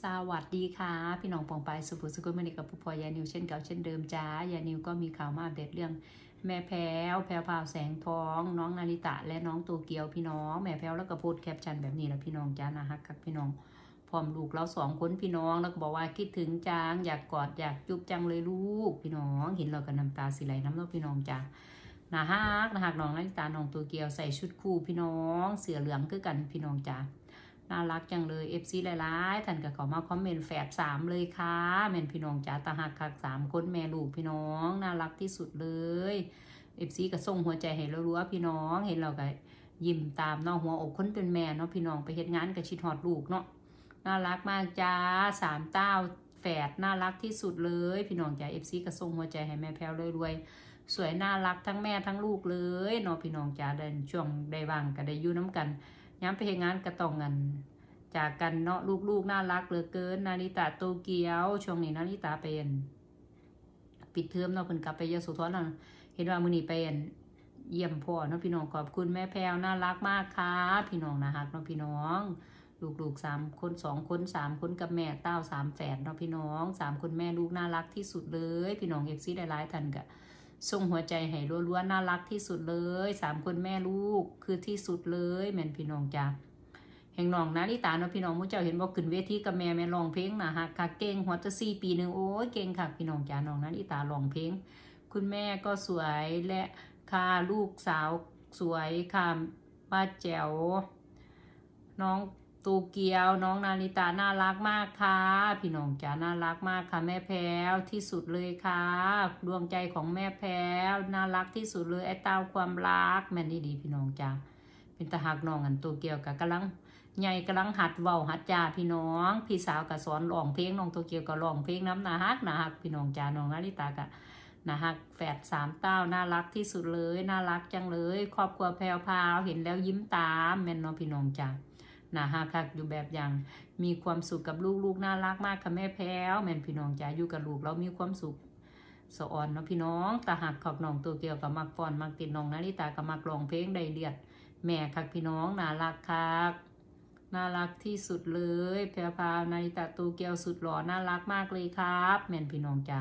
สวัสดีค่ะ พี่น้องปองไปสุภุสุกุลมณีกับผู้พอยานิวเช่นเก่าเช่นเดิมจ้ายานิวก็มีข่าวมาอัปเดตเรื่องแม่แพ้วแพ้วพาวแสงทอง น้องนาริตะและน้องตัวเกียวพี่น้อง แม่แพ้วแล้วก็พูดแคปชั่นแบบนี้แล้วพี่น้องจ้านะฮะกับพี่น้องพร้อมลูกเราสองคนพี่น้อง แล้วก็บอกว่าคิดถึงจางอยากกอดอยากจุ๊บจังเลยลูก พี่น้องเห็นเรากันน้ำตาสีไหลน้ำเนาะพี่น้องจ้านะฮักนะฮักน้องนาริตะน้องตัวเกียวใส่ชุดคู่พี่น้อง เสือเหลืองคือกันพี่น้องจ้าน่ารักจังเลย FC หลายๆ ท่านก็เข้ามาคอมเมนต์แฝดสามเลยค่ะ แมนพี่น้องจ๋าตาหักคักสามคนแม่ลูกพี่น้องน่ารักที่สุดเลยเอฟซีก็ส่งหัวใจให้เรารู้ว่าพี่น้องเห็นเราก็ยิ้มตามเนาะหัวอกคนเป็นแม่เนาะพี่น้องไปเฮ็ดงานกับชิดหอดลูกเนาะน่ารักมากจ้าสามเต้าแฝดน่ารักที่สุดเลย พี่น้องจ๋าเอฟซีก็ส่งหัวใจให้แม่แพลวรวยๆสวยน่ารักทั้งแม่ทั้งลูกเลยเนาะพี่น้องจ๋าเดินช่วงได้ว่างก็ได้ยู่น้ำกันย้ำไปเห็นงานกระต้องเงินจากกันเนาะลูกๆน่ารัก เหลือเกินนาริตาโตเกียวช่วงนี้นาริตาเป็น ปิดเทอมเนาะเพิ่นกลับไปยาสธนเนาะเห็นว่ามือนี้เป็นเยี่ยมพ่อเนาะพี่น้องขอบคุณแม่แพลวน่ารักมากค่ะพี่น้องนะฮักเนาะพี่น้อง ลูกๆสามคนสองคนสามคนกับแม่เต้าสามแฝดเนาะพี่น้องสามคนแม่ลูกน่ารักที่สุดเลย พี่น้องเอฟซีได้ร้ายทันกะส่ง หัว ใจให้รัวๆน่ารักที่สุดเลยสามคนแม่ลูกคือที่สุดเลยแม่นพี่น้องจ้าแห่งน้องนาลิตาเนาะพี่น้องมู้เจ้าเห็นว่าขึ้นเวทีกับแม่แม่ลองเพลงนะฮะค่ะเก่งหัวจะซี่ปีหนึ่งโอ้ยเก่งค่ะพี่น้องจ้าน้องนาลิตาลองเพลงคุณแม่ก็สวยและค่ะลูกสาวสวยค่ะป้าแจ๋วน้องตูเกียวน้องนาลิตาน่ารักมากค่ะพี่น้องจ๋าน่ารักมากค่ะแม่แพลวที่สุดเลยค่ะดวงใจของแม่แพลวน่ารักที่สุดเลยไอ้เต้าความรักแม่นี่ดีพี่น้องจ๋าเป็นตาหักน้องอันตูเกียวกับกำลังใหญ่กำลังหัดเว้าหัดจ่าพี่น้อง พี่สาวกับสอนร้องเพลงน้องตูเกียวกับร้องเพลงน้ำนาฮักนาฮักพี่น้องจ๋าน้องนาลิตากับนะฮะแฝดสามเต้าน่ารักที่สุดเลยน่ารักจังเลย ครอบครัวแพรวพาวเห็นแล้วยิ้มตามแม่นเนาพี่น้องจ้านะฮะคักอยู่แบบอย่างมีความสุขกับลูกลูกน่ารักมากค่ะแม่แพ้วแม่พี่น้องจ๋าอยู่กับลูกเรามีความสุขสะออนเนาะพี่น้องตาหักขอบน้องตัวเกี่ยวกับมักฟอนมักติดน้อง นาริตากับมักลองเพลงไดเลียดแม่คักพี่น้องน่ารักคักน่ารักที่สุดเลย แพรพาวนาริตาตัวเกี่ยวสุดหล่อน่ารักมากเลยครับ แม่พี่น้องจ๋า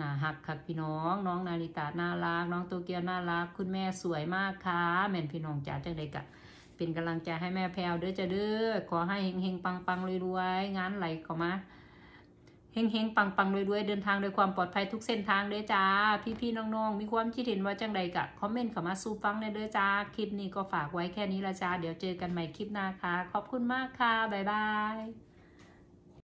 น่าหักคักพี่น้อง น้องนาริตาน่ารัก น้องตัวเกียวน่ารักคุณแม่สวยมากค่ะแม่พี่น้องจ๋าจังเลยกะเป็นกำลังใจให้แม่แพลวเด้อจะเด้อขอให้เฮงเฮงปังปังรวยๆงานไหลเข้ามาเฮงเฮงปังปังรวยๆเดินทางโดยความปลอดภัยทุกเส้นทางเด้อจ้าพี่พี่น้องๆมีความคิดเห็นว่าจังใดกะคอมเมนต์เข้ามาสู้ฟังเด้อจ้าคลิปนี้ก็ฝากไว้แค่นี้ละจ้าเดี๋ยวเจอกันใหม่คลิปหน้าค่ะขอบคุณมากค่ะบ๊ายบาย